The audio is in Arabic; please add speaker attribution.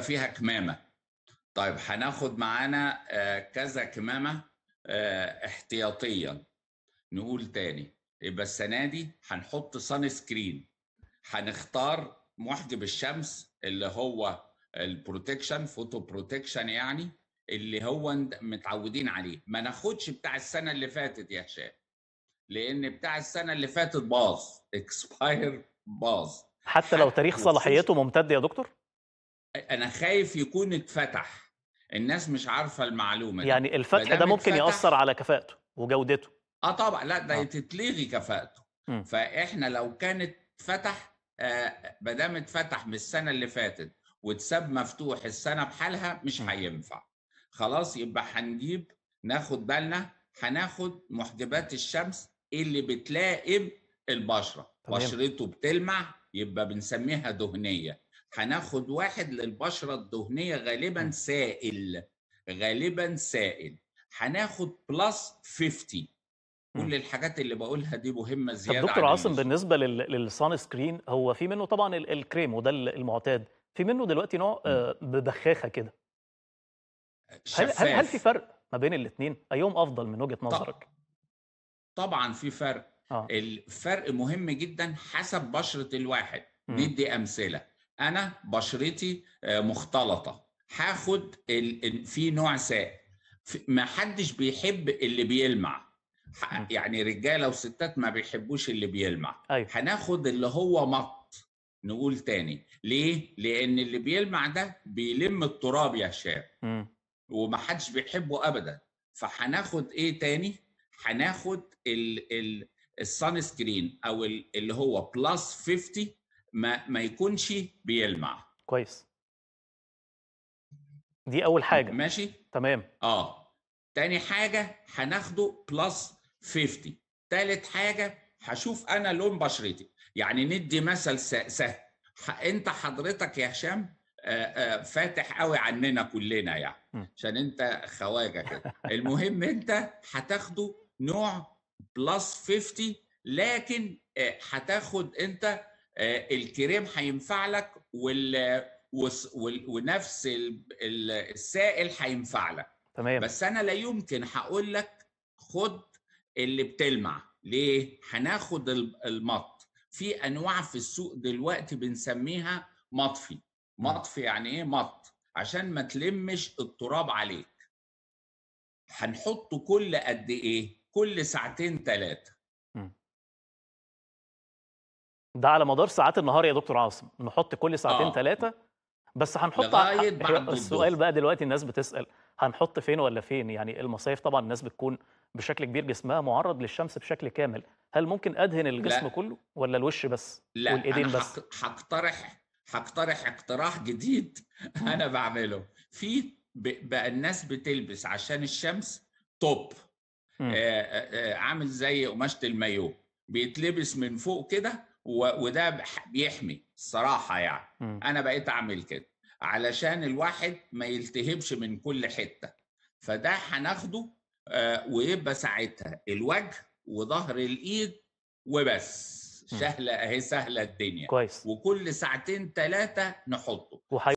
Speaker 1: فيها كمامه طيب هناخد معانا آه، كذا كمامه آه، احتياطيا نقول تاني يبقى السنه دي هنحط سان سكرين هنختار محجب الشمس اللي هو البروتكشن فوتو بروتكشن يعني اللي هو متعودين عليه ما ناخدش بتاع السنه اللي فاتت يا هشام لان بتاع السنه اللي فاتت باظ اكسباير باظ
Speaker 2: حتى لو تاريخ صلاحيته ممتد يا دكتور
Speaker 1: انا خايف يكون اتفتح الناس مش عارفه المعلومه دي. يعني الفتح ده ممكن ياثر
Speaker 2: على كفاءته وجودته
Speaker 1: اه طبعا لا ده آه. تتلغي كفاءته م. فاحنا لو كانت فتح آه ما دام اتفتح من السنه اللي فاتت واتساب مفتوح السنه بحالها مش هينفع خلاص يبقى هنجيب ناخد بالنا هناخد محجبات الشمس اللي بتلائم البشره طبعاً. بشرته بتلمع يبقى بنسميها دهنيه هناخد واحد للبشرة الدهنية غالبا سائل غالبا سائل هناخد بلس 50 كل الحاجات اللي بقولها دي مهمه زياده دكتور عاصم
Speaker 2: بالنسبه للسان سكرين هو في منه طبعا الكريم وده المعتاد في منه دلوقتي نوع آه، ببخاخه كده هل هل هل في فرق ما بين الاثنين ايهم افضل من وجهه نظرك
Speaker 1: طبعا في فرق آه. الفرق مهم جدا حسب بشره الواحد ندي امثله انا بشرتي آه، مختلطه هاخد ال... في نوع سائل ما حدش بيحب اللي بيلمع يعني رجاله وستات ما بيحبوش اللي بيلمع أيوة. هناخد اللي هو مط نقول تاني ليه لان اللي بيلمع ده بيلم التراب يا شاب ومحدش بيحبه ابدا فهناخد ايه تاني هناخد ال ال السان سكرين او اللي هو بلس 50 ما ما يكونش بيلمع كويس دي اول حاجه ماشي تمام اه تاني حاجه هناخده بلس 50 تالت حاجه هشوف انا لون بشرتي يعني ندي مثل سهل انت حضرتك يا هشام فاتح قوي عننا كلنا يعني عشان انت خواجه كده المهم انت هتاخده نوع بلس 50 لكن هتاخد انت آه، الكريم هينفع لك وال... ونفس السائل هينفع لك تمام بس انا لا يمكن هقول لك خد اللي بتلمع ليه هناخد المط في انواع في السوق دلوقتي بنسميها مطفي مطفي يعني ايه مط عشان ما تلمش التراب عليك هنحطه كل قد ايه كل ساعتين ثلاثه
Speaker 2: ده على مدار ساعات النهار يا دكتور عاصم نحط كل ساعتين ثلاثه آه. بس هنحط السؤال بقى دلوقتي الناس بتسال هنحط فين ولا فين يعني المصايف طبعا الناس بتكون بشكل كبير جسمها معرض للشمس بشكل كامل هل ممكن ادهن الجسم لا. كله ولا الوش بس لا والايدين أنا بس
Speaker 1: هقترح هقترح اقتراح
Speaker 2: جديد
Speaker 1: انا بعمله في بقى الناس بتلبس عشان الشمس توب آه آه عامل زي قماشه المايو بيتلبس من فوق كده وده بيحمي الصراحه يعني انا بقيت اعمل كده علشان الواحد ما يلتهبش من كل حته فده هناخده آه، ويبقى ساعتها الوجه وظهر الايد وبس سهله اهي سهله الدنيا كويس وكل ساعتين ثلاثه نحطه